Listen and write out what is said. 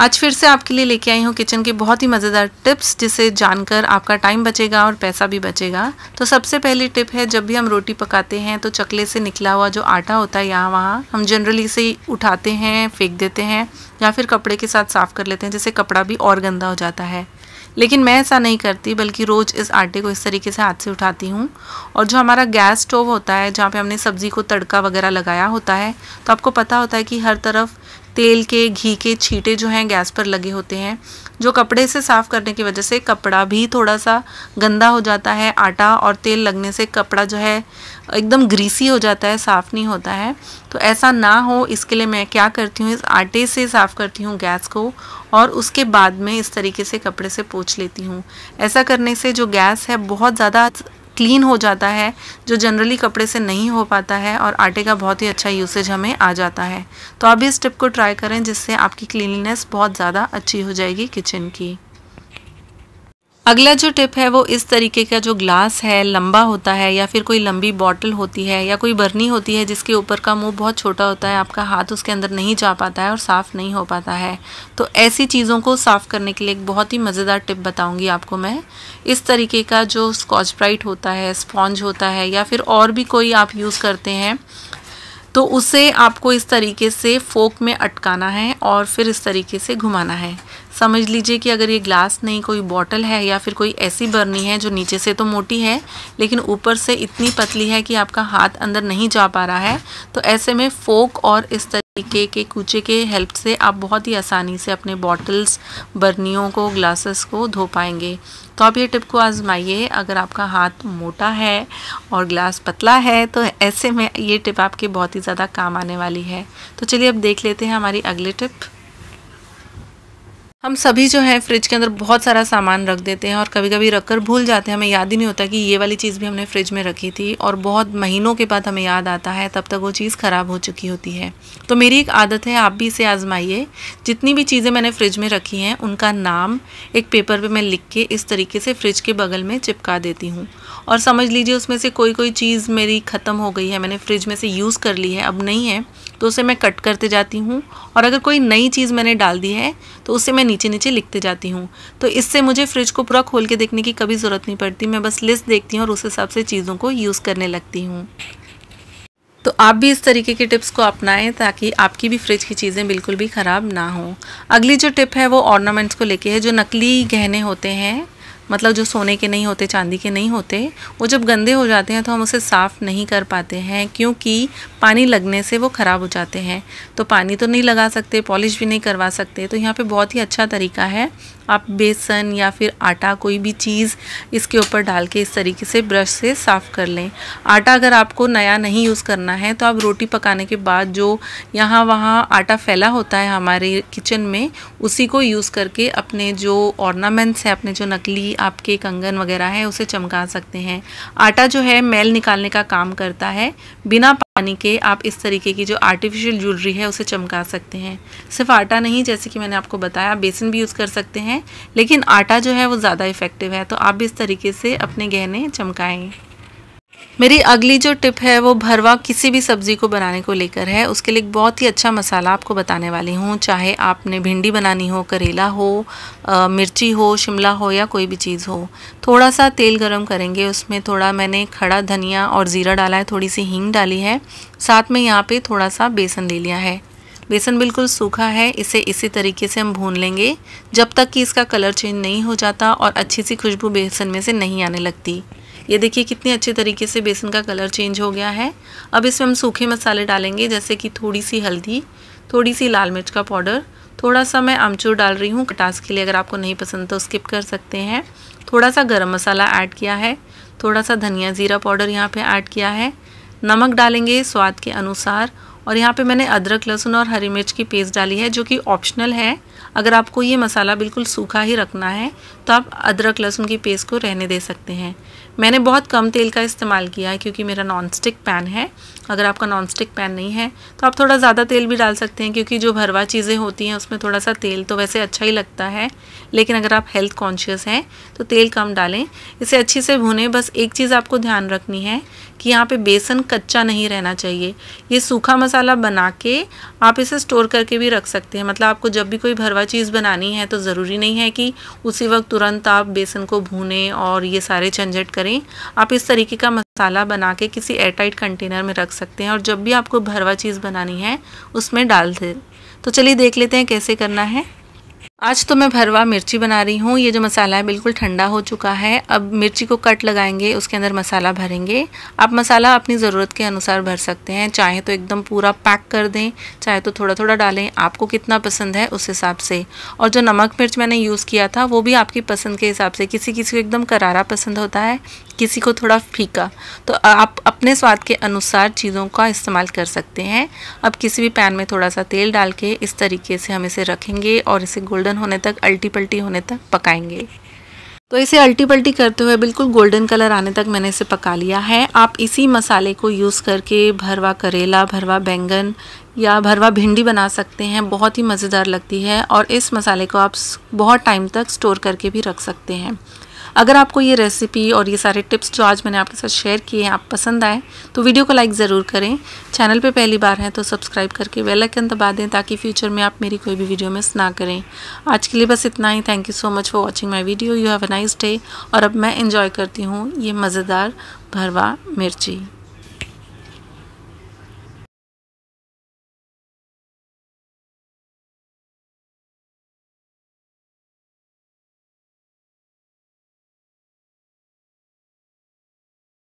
आज फिर से आपके लिए लेके आई हूँ किचन के बहुत ही मज़ेदार टिप्स जिसे जानकर आपका टाइम बचेगा और पैसा भी बचेगा तो सबसे पहली टिप है जब भी हम रोटी पकाते हैं तो चकले से निकला हुआ जो आटा होता है यहाँ वहाँ हम जनरली से उठाते हैं फेंक देते हैं या फिर कपड़े के साथ साफ़ कर लेते हैं जिससे कपड़ा भी और गंदा हो जाता है लेकिन मैं ऐसा नहीं करती बल्कि रोज़ इस आटे को इस तरीके से हाथ से उठाती हूँ और जो हमारा गैस स्टोव होता है जहाँ पे हमने सब्ज़ी को तड़का वगैरह लगाया होता है तो आपको पता होता है कि हर तरफ तेल के घी के छीटे जो हैं गैस पर लगे होते हैं जो कपड़े से साफ़ करने की वजह से कपड़ा भी थोड़ा सा गंदा हो जाता है आटा और तेल लगने से कपड़ा जो है एकदम ग्रीसी हो जाता है साफ़ नहीं होता है तो ऐसा ना हो इसके लिए मैं क्या करती हूँ इस आटे से साफ़ करती हूँ गैस को और उसके बाद में इस तरीके से कपड़े से पोछ लेती हूँ ऐसा करने से जो गैस है बहुत ज़्यादा क्लीन हो जाता है जो जनरली कपड़े से नहीं हो पाता है और आटे का बहुत ही अच्छा यूसेज हमें आ जाता है तो आप भी इस टिप को ट्राई करें जिससे आपकी क्लीनलीनेस बहुत ज़्यादा अच्छी हो जाएगी किचन की अगला जो टिप है वो इस तरीके का जो ग्लास है लंबा होता है या फिर कोई लंबी बॉटल होती है या कोई बर्नी होती है जिसके ऊपर का मुंह बहुत छोटा होता है आपका हाथ उसके अंदर नहीं जा पाता है और साफ़ नहीं हो पाता है तो ऐसी चीज़ों को साफ़ करने के लिए एक बहुत ही मज़ेदार टिप बताऊंगी आपको मैं इस तरीके का जो स्कॉच ब्राइट होता है स्पॉन्ज होता है या फिर और भी कोई आप यूज़ करते हैं तो उसे आपको इस तरीके से फोक में अटकाना है और फिर इस तरीके से घुमाना है समझ लीजिए कि अगर ये ग्लास नहीं कोई बॉटल है या फिर कोई ऐसी बर्नी है जो नीचे से तो मोटी है लेकिन ऊपर से इतनी पतली है कि आपका हाथ अंदर नहीं जा पा रहा है तो ऐसे में फोक और इस तरीके के कूचे के हेल्प से आप बहुत ही आसानी से अपने बॉटल्स बर्नियों को ग्लासेस को धो पाएंगे तो आप ये टिप को आजमाइए अगर आपका हाथ मोटा है और ग्लास पतला है तो ऐसे में ये टिप आपके बहुत ही ज़्यादा काम आने वाली है तो चलिए अब देख लेते हैं हमारी अगली टिप हम सभी जो है फ्रिज के अंदर बहुत सारा सामान रख देते हैं और कभी कभी रख कर भूल जाते हैं हमें याद ही नहीं होता कि ये वाली चीज़ भी हमने फ्रिज में रखी थी और बहुत महीनों के बाद हमें याद आता है तब तक वो चीज़ ख़राब हो चुकी होती है तो मेरी एक आदत है आप भी इसे आजमाइए जितनी भी चीज़ें मैंने फ्रिज में रखी हैं उनका नाम एक पेपर पर पे मैं लिख के इस तरीके से फ्रिज के बगल में चिपका देती हूँ और समझ लीजिए उसमें से कोई कोई चीज़ मेरी ख़त्म हो गई है मैंने फ्रिज में से यूज़ कर ली है अब नहीं है तो उसे मैं कट करते जाती हूँ और अगर कोई नई चीज़ मैंने डाल दी है तो उसे मैं नीचे नीचे लिखते जाती हूँ तो इससे मुझे फ्रिज को पूरा खोल के देखने की कभी ज़रूरत नहीं पड़ती मैं बस लिस्ट देखती हूँ और उस हिसाब से चीज़ों को यूज़ करने लगती हूँ तो आप भी इस तरीके के टिप्स को अपनाएं ताकि आपकी भी फ्रिज की चीज़ें बिल्कुल भी ख़राब ना हों अगली जो टिप है वो ऑर्नामेंट्स को लेके है जो नकली गहने होते हैं मतलब जो सोने के नहीं होते चांदी के नहीं होते वो जब गंदे हो जाते हैं तो हम उसे साफ़ नहीं कर पाते हैं क्योंकि पानी लगने से वो ख़राब हो जाते हैं तो पानी तो नहीं लगा सकते पॉलिश भी नहीं करवा सकते तो यहाँ पे बहुत ही अच्छा तरीका है आप बेसन या फिर आटा कोई भी चीज़ इसके ऊपर डाल के इस तरीके से ब्रश से साफ़ कर लें आटा अगर आपको नया नहीं यूज़ करना है तो आप रोटी पकाने के बाद जो यहाँ वहाँ आटा फैला होता है हमारे किचन में उसी को यूज़ करके अपने जो ऑर्नामेंट्स हैं अपने जो नकली आपके कंगन वगैरह हैं उसे चमका सकते हैं आटा जो है मैल निकालने का काम करता है बिना पानी के आप इस तरीके की जो आर्टिफिशियल ज्वेलरी है उसे चमका सकते हैं सिर्फ आटा नहीं जैसे कि मैंने आपको बताया आप बेसन भी यूज़ कर सकते हैं लेकिन आटा जो है वो ज़्यादा इफ़ेक्टिव है तो आप भी इस तरीके से अपने गहने चमकाएँ मेरी अगली जो टिप है वो भरवा किसी भी सब्ज़ी को बनाने को लेकर है उसके लिए बहुत ही अच्छा मसाला आपको बताने वाली हूँ चाहे आपने भिंडी बनानी हो करेला हो आ, मिर्ची हो शिमला हो या कोई भी चीज़ हो थोड़ा सा तेल गरम करेंगे उसमें थोड़ा मैंने खड़ा धनिया और ज़ीरा डाला है थोड़ी सी हींग डाली है साथ में यहाँ पर थोड़ा सा बेसन ले लिया है बेसन बिल्कुल सूखा है इसे इसी तरीके से हम भून लेंगे जब तक कि इसका कलर चेंज नहीं हो जाता और अच्छी सी खुशबू बेसन में से नहीं आने लगती ये देखिए कितने अच्छे तरीके से बेसन का कलर चेंज हो गया है अब इसमें हम सूखे मसाले डालेंगे जैसे कि थोड़ी सी हल्दी थोड़ी सी लाल मिर्च का पाउडर थोड़ा सा मैं आमचूर डाल रही हूँ कटास के लिए अगर आपको नहीं पसंद तो स्किप कर सकते हैं थोड़ा सा गर्म मसाला ऐड किया है थोड़ा सा धनिया ज़ीरा पाउडर यहाँ पे ऐड किया है नमक डालेंगे स्वाद के अनुसार और यहाँ पे मैंने अदरक लहसुन और हरी मिर्च की पेस्ट डाली है जो कि ऑप्शनल है अगर आपको ये मसाला बिल्कुल सूखा ही रखना है तो आप अदरक लहसुन की पेस्ट को रहने दे सकते हैं मैंने बहुत कम तेल का इस्तेमाल किया है क्योंकि मेरा नॉन स्टिक पैन है अगर आपका नॉन स्टिक पैन नहीं है तो आप थोड़ा ज़्यादा तेल भी डाल सकते हैं क्योंकि जो भरवा चीज़ें होती हैं उसमें थोड़ा सा तेल तो वैसे अच्छा ही लगता है लेकिन अगर आप हेल्थ कॉन्शियस हैं तो तेल कम डालें इसे अच्छे से भुने बस एक चीज़ आपको ध्यान रखनी है कि यहाँ पर बेसन कच्चा नहीं रहना चाहिए ये सूखा मसाला बना के आप इसे स्टोर करके भी रख सकते हैं मतलब आपको जब भी कोई भरवा चीज़ बनानी है तो ज़रूरी नहीं है कि उसी वक्त तुरंत आप बेसन को भूनें और ये सारे झंझट करें आप इस तरीके का मसाला बना के किसी एयरटाइट कंटेनर में रख सकते हैं और जब भी आपको भरवा चीज़ बनानी है उसमें डाल दें तो चलिए देख लेते हैं कैसे करना है आज तो मैं भरवा मिर्ची बना रही हूँ ये जो मसाला है बिल्कुल ठंडा हो चुका है अब मिर्ची को कट लगाएंगे उसके अंदर मसाला भरेंगे आप मसाला अपनी ज़रूरत के अनुसार भर सकते हैं चाहे तो एकदम पूरा पैक कर दें चाहे तो थोड़ा थोड़ा डालें आपको कितना पसंद है उस हिसाब से और जो नमक मिर्च मैंने यूज़ किया था वो भी आपकी पसंद के हिसाब से किसी किसी को एकदम करारा पसंद होता है किसी को थोड़ा फीका तो आप अपने स्वाद के अनुसार चीज़ों का इस्तेमाल कर सकते हैं अब किसी भी पैन में थोड़ा सा तेल डाल के इस तरीके से हम इसे रखेंगे और इसे गोल्डन गोल्डन होने तक अल्टी पल्टी होने तक पकाएंगे तो इसे अल्टी पल्टी करते हुए बिल्कुल गोल्डन कलर आने तक मैंने इसे पका लिया है आप इसी मसाले को यूज़ करके भरवा करेला भरवा बैंगन या भरवा भिंडी बना सकते हैं बहुत ही मज़ेदार लगती है और इस मसाले को आप बहुत टाइम तक स्टोर करके भी रख सकते हैं अगर आपको ये रेसिपी और ये सारे टिप्स जो आज मैंने आपके साथ शेयर किए हैं आप पसंद आए तो वीडियो को लाइक ज़रूर करें चैनल पे पहली बार हैं तो सब्सक्राइब करके बेल आइकन दबा दें ताकि फ्यूचर में आप मेरी कोई भी वीडियो मिस ना करें आज के लिए बस इतना ही thank you so much for watching my video you have a nice day और अब मैं इन्जॉय करती हूँ ये मज़ेदार भरवा मिर्ची